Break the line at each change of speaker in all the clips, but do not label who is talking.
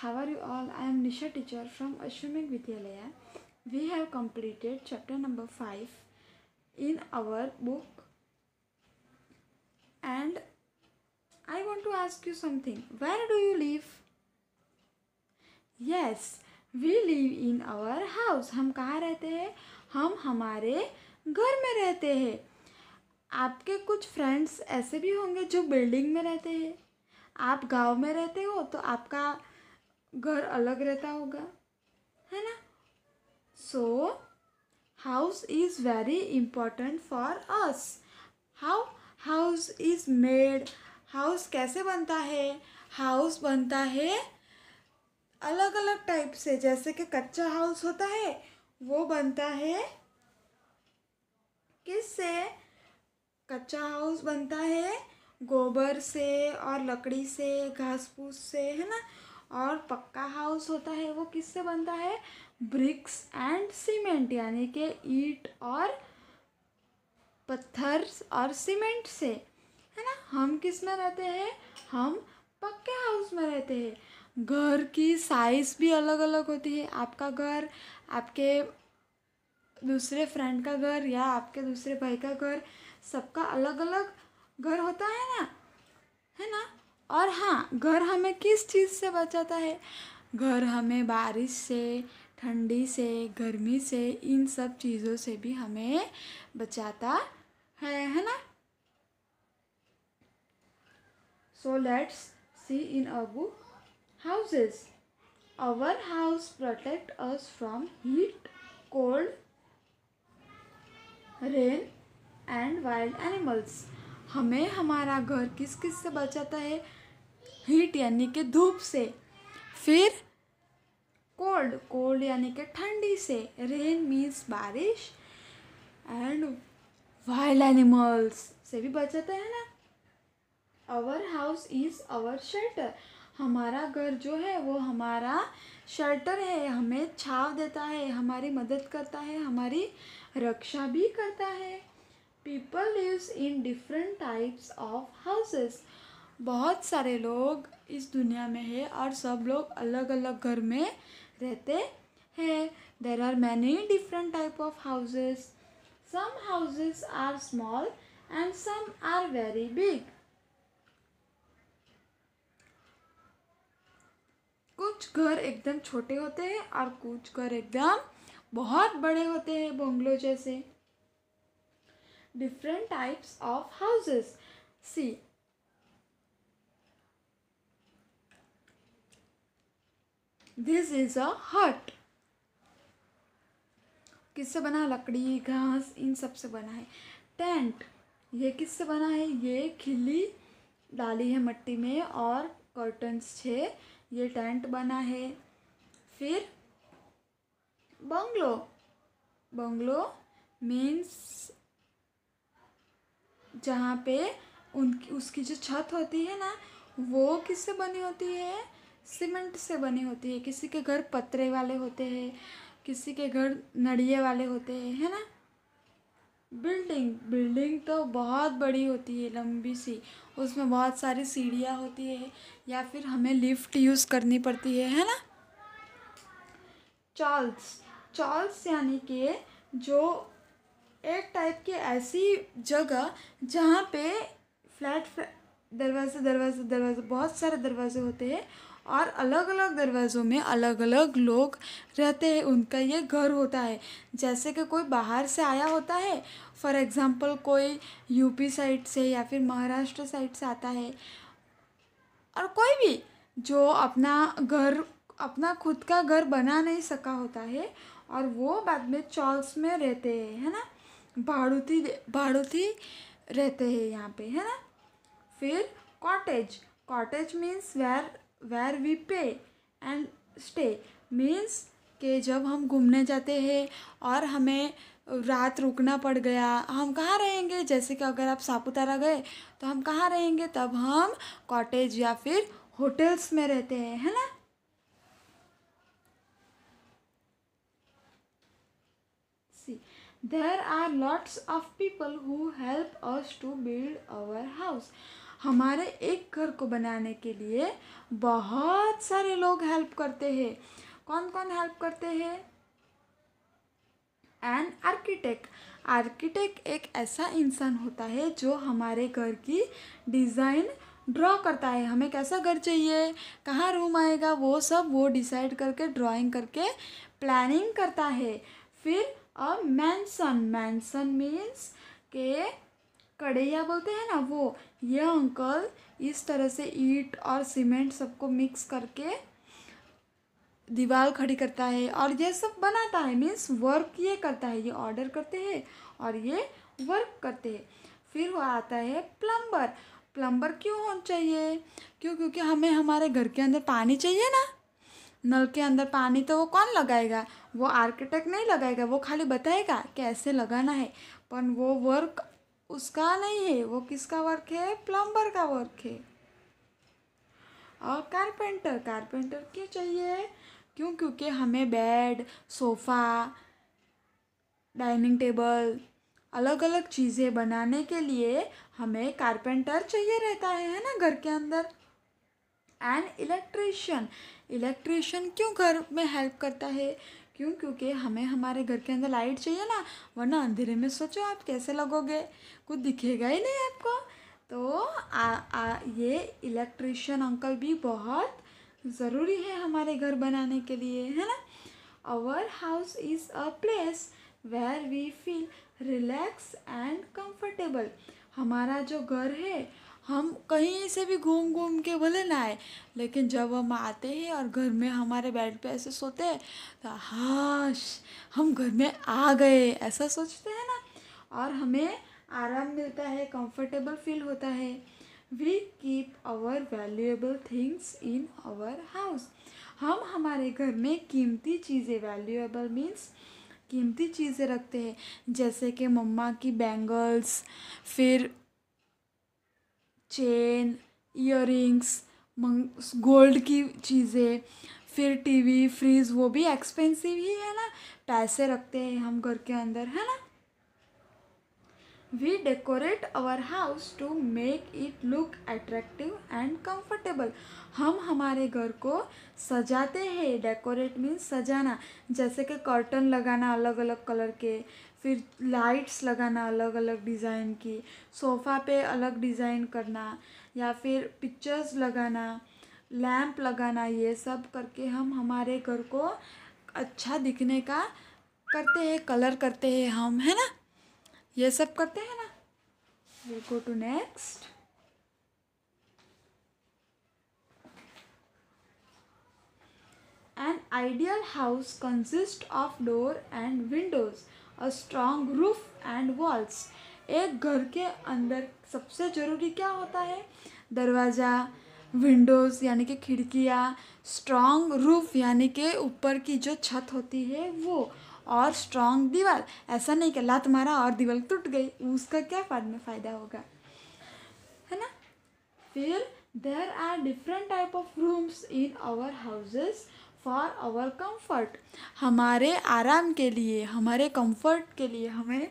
how are you all? I am Nisha teacher from Ashwamedh Vidyalaya. We have completed chapter number 5 in our book and I want to ask you something. Where do you live? Yes, we live in our house. hum कहाँ rehte hain hum hamare ghar mein rehte hain aapke kuch friends aise bhi honge jo building mein rehte hain आप गांव में रहते हो तो आपका घर अलग रहता होगा है ना so house is very important for us how house is made house कैसे बनता है हाउस बनता है अलग अलग टाइप से जैसे कि कच्चा हाउस होता है वो बनता है किससे कच्चा हाउस बनता है गोबर से और लकड़ी से घास फूस से है ना और पक्का हाउस होता है वो किससे बनता है ब्रिक्स एंड सीमेंट यानी कि ईट और पत्थर और सीमेंट से है ना हम किस में रहते हैं हम पक्के हाउस में रहते हैं घर की साइज़ भी अलग अलग होती है आपका घर आपके दूसरे फ्रेंड का घर या आपके दूसरे भाई का घर सबका अलग अलग घर होता है ना है ना और हाँ घर हमें किस चीज़ से बचाता है घर हमें बारिश से ठंडी से गर्मी से इन सब चीज़ों से भी हमें बचाता है है ना सो लेट्स सी इन अबू houses our house protect us from heat cold rain and wild animals हमें हमारा घर किस किस से बचाता है हीट यानी कि धूप से फिर कोल्ड कोल्ड यानी कि ठंडी से रेन मीन्स बारिश एंड वाइल्ड एनिमल्स से भी बचाते हैं ना our house is our shelter हमारा घर जो है वो हमारा शेल्टर है हमें छाव देता है हमारी मदद करता है हमारी रक्षा भी करता है people lives in different types of houses बहुत सारे लोग इस दुनिया में है और सब लोग अलग अलग घर में रहते हैं there are many different type of houses some houses are small and some are very big कुछ घर एकदम छोटे होते हैं और कुछ घर एकदम बहुत बड़े होते हैं बंगलो जैसे different types of houses see this is a hut किससे बना है लकड़ी घास इन सब से बना है टेंट ये किससे बना है ये खिली डाली है मट्टी में और कर्टन्स छे ये टेंट बना है फिर बंगलो बंगलो मीन्स जहाँ पे उनकी उसकी जो छत होती है ना वो किससे बनी होती है सीमेंट से बनी होती है किसी के घर पतरे वाले होते हैं किसी के घर नड़िए वाले होते हैं है ना बिल्डिंग बिल्डिंग तो बहुत बड़ी होती है लंबी सी उसमें बहुत सारी सीढ़ियाँ होती है या फिर हमें लिफ्ट यूज़ करनी पड़ती है है ना चार्ल्स चार्ल्स यानी कि जो एक टाइप की ऐसी जगह जहाँ पे फ्लैट दरवाजे दरवाजे दरवाजे बहुत सारे दरवाजे होते हैं और अलग अलग दरवाज़ों में अलग अलग लोग रहते हैं उनका ये घर होता है जैसे कि कोई बाहर से आया होता है फॉर एग्ज़ाम्पल कोई यूपी साइड से या फिर महाराष्ट्र साइड से आता है और कोई भी जो अपना घर अपना खुद का घर बना नहीं सका होता है और वो बाद में चॉल्स में रहते हैं है ना भाड़ूती भाड़ूती रहते हैं यहाँ पे है ना फिर cottage cottage means where where we pay and stay means के जब हम घूमने जाते हैं और हमें रात रुकना पड़ गया हम कहाँ रहेंगे जैसे कि अगर आप सापुतारा गए तो हम कहाँ रहेंगे तब हम कॉटेज या फिर होटल्स में रहते हैं है ना see there are lots of people who help us to build our house हमारे एक घर को बनाने के लिए बहुत सारे लोग हेल्प करते हैं कौन कौन हेल्प करते हैं एन आर्किटेक्ट आर्किटेक्ट एक ऐसा इंसान होता है जो हमारे घर की डिज़ाइन ड्रॉ करता है हमें कैसा घर चाहिए कहाँ रूम आएगा वो सब वो डिसाइड करके ड्राइंग करके प्लानिंग करता है फिर अ मैंसन मैंसन मीन्स के कड़ैया बोलते हैं ना वो ये अंकल इस तरह से ईट और सीमेंट सबको मिक्स करके दीवार खड़ी करता है और ये सब बनाता है मीन्स वर्क ये करता है ये ऑर्डर करते हैं और ये वर्क करते हैं फिर वो आता है प्लम्बर प्लम्बर क्यों होना चाहिए क्यों क्योंकि हमें हमारे घर के अंदर पानी चाहिए ना नल के अंदर पानी तो वो कौन लगाएगा वो आर्किटेक्ट नहीं लगाएगा वो खाली बताएगा कैसे लगाना है पर वो वर्क उसका नहीं है वो किसका वर्क है प्लम्बर का वर्क है और कारपेंटर कारपेंटर क्यों चाहिए क्यों क्योंकि हमें बेड सोफ़ा डाइनिंग टेबल अलग अलग चीज़ें बनाने के लिए हमें कारपेंटर चाहिए रहता है है ना घर के अंदर एंड इलेक्ट्रिशियन इलेक्ट्रिशियन क्यों घर में हेल्प करता है क्यों क्योंकि हमें हमारे घर के अंदर लाइट चाहिए ना वरना अंधेरे में सोचो आप कैसे लगोगे कुछ दिखेगा ही नहीं आपको तो आ, आ, ये इलेक्ट्रिशियन अंकल भी बहुत ज़रूरी है हमारे घर बनाने के लिए है ना our house is a place where we feel relax and comfortable हमारा जो घर है हम कहीं से भी घूम घूम के बोले ना आए लेकिन जब हम आते हैं और घर में हमारे बेड पे ऐसे सोते हैं तो हाश हम घर में आ गए ऐसा सोचते हैं ना और हमें आराम मिलता है कंफर्टेबल फील होता है we keep our valuable things in our house हम हमारे घर में कीमती चीज़ें वैल्यूएबल मीन्स कीमती चीज़ें रखते हैं जैसे कि मम्मा की बैंगल्स फिर चेन इयरिंग्स गोल्ड की चीज़ें फिर टीवी फ्रिज वो भी एक्सपेंसिव ही है ना पैसे रखते हैं हम घर के अंदर है ना We decorate our house to make it look attractive and comfortable. हम हमारे घर को सजाते हैं डेकोरेट means सजाना जैसे कि कर्टन लगाना अलग अलग कलर के फिर लाइट्स लगाना अलग अलग डिज़ाइन की सोफ़ा पे अलग डिज़ाइन करना या फिर पिक्चर्स लगाना lamp लगाना ये सब करके हम हमारे घर को अच्छा दिखने का करते हैं कलर करते हैं हम है ना ये सब करते हैं ना we go to next an ideal house consist of door and windows a strong roof and walls एक घर के अंदर सबसे जरूरी क्या होता है दरवाज़ा विंडोज़ यानी कि खिड़कियाँ स्ट्रॉन्ग रूफ यानी कि ऊपर की जो छत होती है वो और स्ट्रांग दीवार ऐसा नहीं कि लात मारा और दीवार टूट गई उसका क्या बाद में फ़ायदा होगा है ना फिर there are different type of rooms in our houses for our comfort हमारे आराम के लिए हमारे कंफर्ट के लिए हमें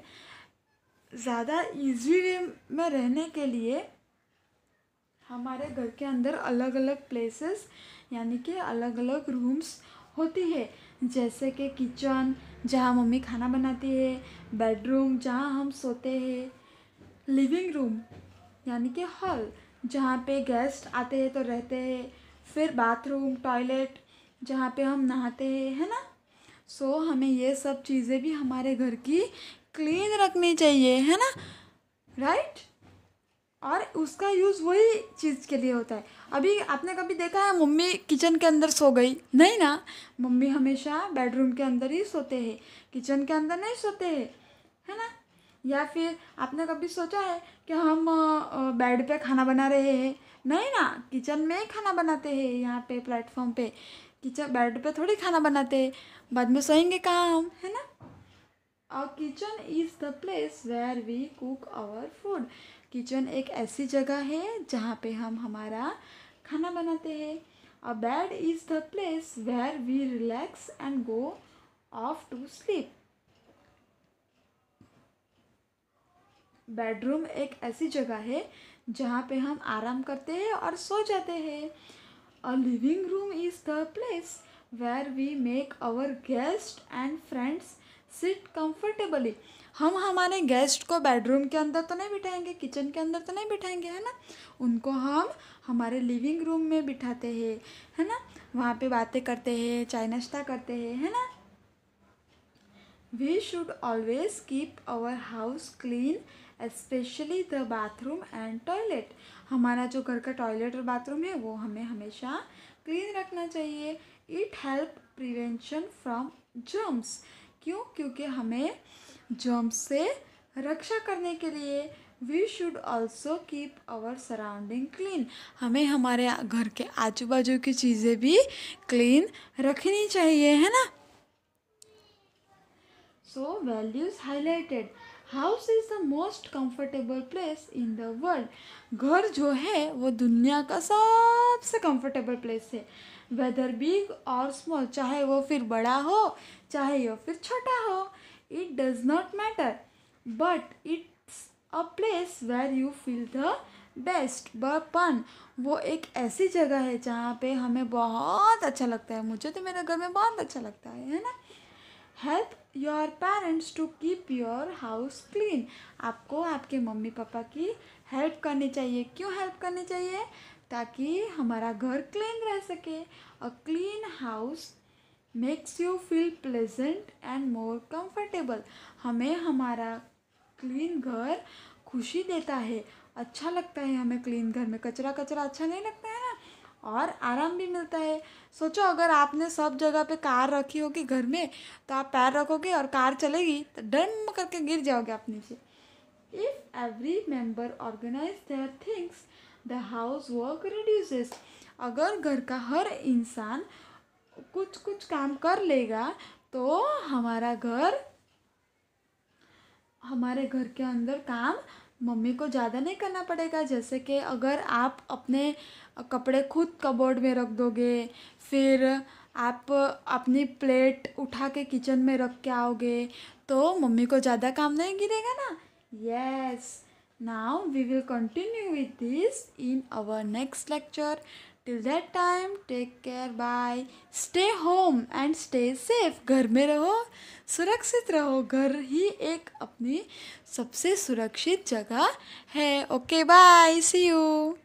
ज़्यादा इजी वे में रहने के लिए हमारे घर के अंदर अलग अलग प्लेसेस यानी कि अलग अलग रूम्स होती है जैसे कि किचन जहाँ मम्मी खाना बनाती है बेडरूम जहाँ हम सोते हैं लिविंग रूम यानी कि हॉल जहाँ पे गेस्ट आते हैं तो रहते हैं फिर बाथरूम टॉयलेट जहाँ पे हम नहाते हैं है ना सो so, हमें ये सब चीज़ें भी हमारे घर की क्लीन रखनी चाहिए है ना राइट right? और उसका यूज़ वही चीज़ के लिए होता है अभी आपने कभी देखा है मम्मी किचन के अंदर सो गई नहीं ना मम्मी हमेशा बेडरूम के अंदर ही सोते हैं किचन के अंदर नहीं सोते हैं है ना या फिर आपने कभी सोचा है कि हम बेड पे खाना बना रहे हैं नहीं ना किचन में ही खाना बनाते हैं यहाँ पे प्लेटफॉर्म पे किचन बेड पे थोड़ी खाना बनाते हैं बाद में सोएंगे कहाँ हम है ना और kitchen is the place where we cook our food kitchen एक ऐसी जगह है जहाँ पे हम हमारा खाना बनाते हैं a bed is the place where we relax and go off to sleep bedroom एक ऐसी जगह है जहाँ पे हम आराम करते हैं और सो जाते हैं a living room is the place where we make our guest and friends sit comfortably हम हमारे गेस्ट को बेडरूम के अंदर तो नहीं बिठाएंगे किचन के अंदर तो नहीं बिठाएंगे है ना उनको हम हमारे लिविंग रूम में बिठाते हैं है ना वहाँ पे बातें करते हैं चाय नाश्ता करते हैं है ना we should always keep our house clean especially the bathroom and toilet हमारा जो घर का टॉयलेट और बाथरूम है वो हमें हमेशा क्लीन रखना चाहिए it help prevention from germs क्यों क्योंकि हमें जम्प से रक्षा करने के लिए we should also keep our surrounding clean हमें हमारे घर के आजू बाजू की चीज़ें भी क्लीन रखनी चाहिए है ना so values highlighted house is the most comfortable place in the world घर जो है वो दुनिया का सबसे कंफर्टेबल प्लेस है वेदर बिग और स्मॉल चाहे वो फिर बड़ा हो चाहे वो फिर छोटा हो it does not matter but it's a place where you feel the best पन वो एक ऐसी जगह है जहाँ पे हमें बहुत अच्छा लगता है मुझे तो मेरे घर में बहुत अच्छा लगता है है ना help your parents to keep your house clean आपको आपके मम्मी पापा की हेल्प करनी चाहिए क्यों हेल्प करनी चाहिए ताकि हमारा घर क्लीन रह सके a clean house makes you feel pleasant and more comfortable हमें हमारा क्लीन घर खुशी देता है अच्छा लगता है हमें क्लीन घर में कचरा कचरा अच्छा नहीं लगता है ना और आराम भी मिलता है सोचो अगर आपने सब जगह पे कार रखी होगी घर में तो आप पैर रखोगे और कार चलेगी तो डन करके गिर जाओगे आप नीचे if every member organize their things the house work reduces अगर घर का हर इंसान कुछ कुछ काम कर लेगा तो हमारा घर हमारे घर के अंदर काम मम्मी को ज़्यादा नहीं करना पड़ेगा जैसे कि अगर आप अपने कपड़े खुद कबोर्ड में रख दोगे फिर आप अपनी प्लेट उठा के किचन में रख के आओगे तो मम्मी को ज़्यादा काम नहीं गिरेगा ना yes yes. Now we will continue with this in our next lecture. Till that time take care bye. Stay home and stay safe. ghar mein raho surakshit raho ghar hi ek apni sabse surakshit jagah hai okay bye see you